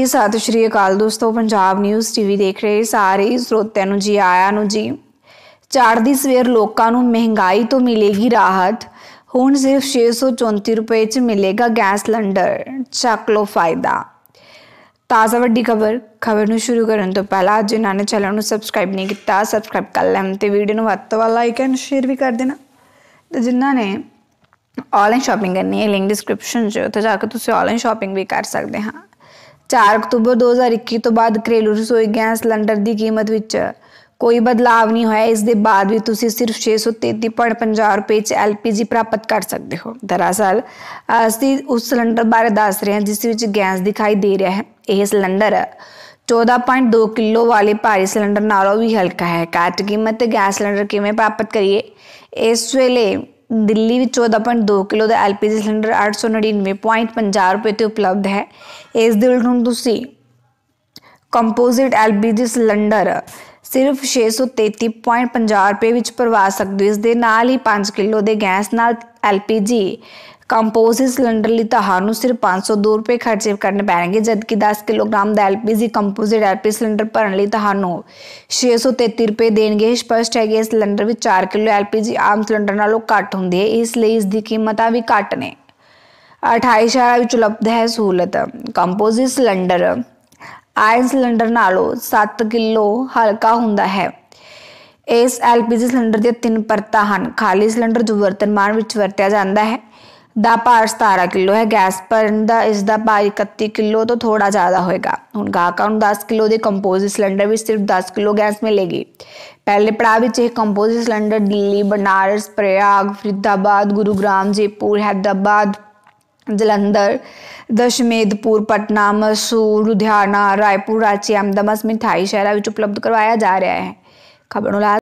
ਜੀ ਸਤਿ ਸ਼੍ਰੀ ਅਕਾਲ ਦੋਸਤੋ ਪੰਜਾਬ ਨਿਊਜ਼ ਟੀਵੀ ਦੇਖ ਰਹੇ ਸਾਰੇ ਸਰੋਤਿਆਂ ਨੂੰ ਜੀ ਆਇਆਂ ਨੂੰ ਜੀ ਚੜ੍ਹਦੀ ਸਵੇਰ ਲੋਕਾਂ ਨੂੰ ਮਹਿੰਗਾਈ ਤੋਂ ਮਿਲੇਗੀ ਰਾਹਤ ਹੁਣ ਸਿਰਫ 634 ਰੁਪਏ 'ਚ ਮਿਲੇਗਾ ਗੈਸ ਸਿਲੰਡਰ ਚੱਕ ਲੋ ਫਾਇਦਾ ਤਾਜ਼ਾ ਵੱਡੀ ਖਬਰ ਖਬਰ ਨੂੰ ਸ਼ੁਰੂ ਕਰਨ ਤੋਂ ਪਹਿਲਾਂ ਜਿਨ੍ਹਾਂ ਨੇ ਚੈਨਲ ਨੂੰ ਸਬਸਕ੍ਰਾਈਬ ਨਹੀਂ ਕੀਤਾ ਸਬਸਕ੍ਰਾਈਬ ਕਰ ਲੈਣ ਤੇ ਵੀਡੀਓ ਨੂੰ ਵੱਧ ਤੋਂ ਵੱਧ ਲਾਈਕ ਐਂਡ ਸ਼ੇਅਰ ਵੀ ਕਰ ਦੇਣਾ ਤੇ ਜਿਨ੍ਹਾਂ ਨੇ ਆਨਲਾਈਨ ਸ਼ਾਪਿੰਗ ਕਰਨੀ ਹੈ ਲਿੰਕ ਡਿਸਕ੍ਰਿਪਸ਼ਨ 'ਚ ਉੱਥੇ ਜਾ ਕੇ ਤੁਸੀਂ ਆਨਲਾਈਨ ਸ਼ਾਪਿੰਗ ਵੀ ਕਰ ਸਕਦੇ ਹਾਂ 4 ਅਕਤੂਬਰ 2021 ਤੋਂ ਬਾਅਦ ਘਰੇਲੂ ਰਸੋਈ ਗੈਸ ਸਿਲੰਡਰ ਦੀ ਕੀਮਤ ਵਿੱਚ ਕੋਈ ਬਦਲਾਅ ਨਹੀਂ ਹੋਇਆ ਇਸ ਦੇ ਬਾਅਦ ਵੀ ਤੁਸੀਂ ਸਿਰਫ 633.50 ਰੁਪਏ ਚ ਐਲਪੀਜੀ ਪ੍ਰਾਪਤ ਕਰ ਸਕਦੇ ਹੋ ਦਰਅਸਲ ਅਸੀਂ ਉਸ ਸਿਲੰਡਰ ਬਾਰੇ ਦੱਸ ਰਹੇ ਹਾਂ ਜਿਸ ਵਿੱਚ ਗੈਸ ਦਿਖਾਈ ਦੇ ਰਿਹਾ ਹੈ ਇਹ ਸਿਲੰਡਰ 14.2 ਕਿਲੋ ਵਾਲੇ ਭਾਰੀ ਸਿਲੰਡਰ ਨਾਲੋਂ ਵੀ ਹਲਕਾ ਹੈ ਘੱਟ ਕੀਮਤ ਤੇ ਗੈਸ ਸਿਲੰਡਰ ਕਿਵੇਂ ਪ੍ਰਾਪਤ ਕਰੀਏ ਇਸ ਵੇਲੇ ਦਿੱਲੀ ਵਿੱਚ 14.2 ਕਿਲੋ ਦਾ ਐਲਪੀਜੀ ਸਿਲੰਡਰ 899.50 ਰੁਪਏ ਤੇ ਉਪਲਬਧ ਹੈ ਇਸ ਦੇ ਉਲਟ ਹੁਣ ਤੁਸੀਂ ਕੰਪੋਜ਼ਿਟ ਐਲਪੀਜੀ ਸਿਲੰਡਰ ਸਿਰਫ 633.50 ਰੁਪਏ ਵਿੱਚ ਭਰਵਾ ਸਕਦੇ ਹੋ ਇਸ ਦੇ ਨਾਲ ਹੀ 5 ਕਿਲੋ ਦੇ ਗੈਸ ਨਾਲ ਐਲਪੀਜੀ ਕੰਪੋਜ਼ਿਸ ਸਿਲੰਡਰ ਲਈ ਤੁਹਾਨੂੰ ਸਿਰਫ 502 ਰੁਪਏ ਖਰਚੇ ਕਰਨੇ ਪੈਣਗੇ ਜਦਕਿ 10 ਕਿਲੋਗ੍ਰਾਮ ਦਾ ਐਲਪੀਜੀ ਕੰਪੋਜ਼ਿਟ ਐਲਪੀ ਸਿਲੰਡਰ ਭਰਨ ਲਈ ਤੁਹਾਨੂੰ 633 ਰੁਪਏ ਦੇਣਗੇ ਸਪਸ਼ਟ ਹੈ ਕਿ ਇਸ ਸਿਲੰਡਰ ਵਿੱਚ 4 ਕਿਲੋ ਐਲਪੀਜੀ ਆਮ ਸਿਲੰਡਰ ਨਾਲੋਂ ਘੱਟ ਹੁੰਦੀ ਹੈ ਇਸ ਲਈ ਇਸ ਦੀ ਕੀਮਤਾਂ ਵੀ ਘੱਟ ਨੇ 28 ਸ਼ਹਿਰ ਵਿੱਚ ਉਪਲਬਧ ਹੈ ਸਹੂਲਤ ਕੰਪੋਜ਼ਿਟ ਸਿਲੰਡਰ ਆਇਨ ਸਿਲੰਡਰ ਨਾਲੋਂ 7 ਕਿਲੋ ਹਲਕਾ ਹੁੰਦਾ ਹੈ ਇਸ ਐਲਪੀਜੀ ਸਿਲੰਡਰ ਦੀਆਂ ਤਿੰਨ ਪਰਤਾਂ ਹਨ ਖਾਲੀ ਸਿਲੰਡਰ ਜੋ ਵਰਤਨਮਾਨ ਵਿੱਚ ਵਰਤਿਆ ਜਾਂਦਾ ਹੈ द पार सतारह किलो है गैस पर द इस द पार इकती किलो तो थोड़ा ज़्यादा होएगा उनका अकाउंट दस किलो दे कंपोजिट सिलेंडर भी सिर्फ दस किलो गैस मिलेगी पहले पड़ाव भी चाहिए कंपोजिट सिलेंडर दिल्ली बनारस प्रयाग फरीदाबाद गुरुग्राम जयपुर हैदराबाद जलंधर दशमेधपुर पटना मसूर लुधियाना रायपुर रांची अहमदाबाद समेत शहर उपलब्ध करवाया जा रहा है खबरों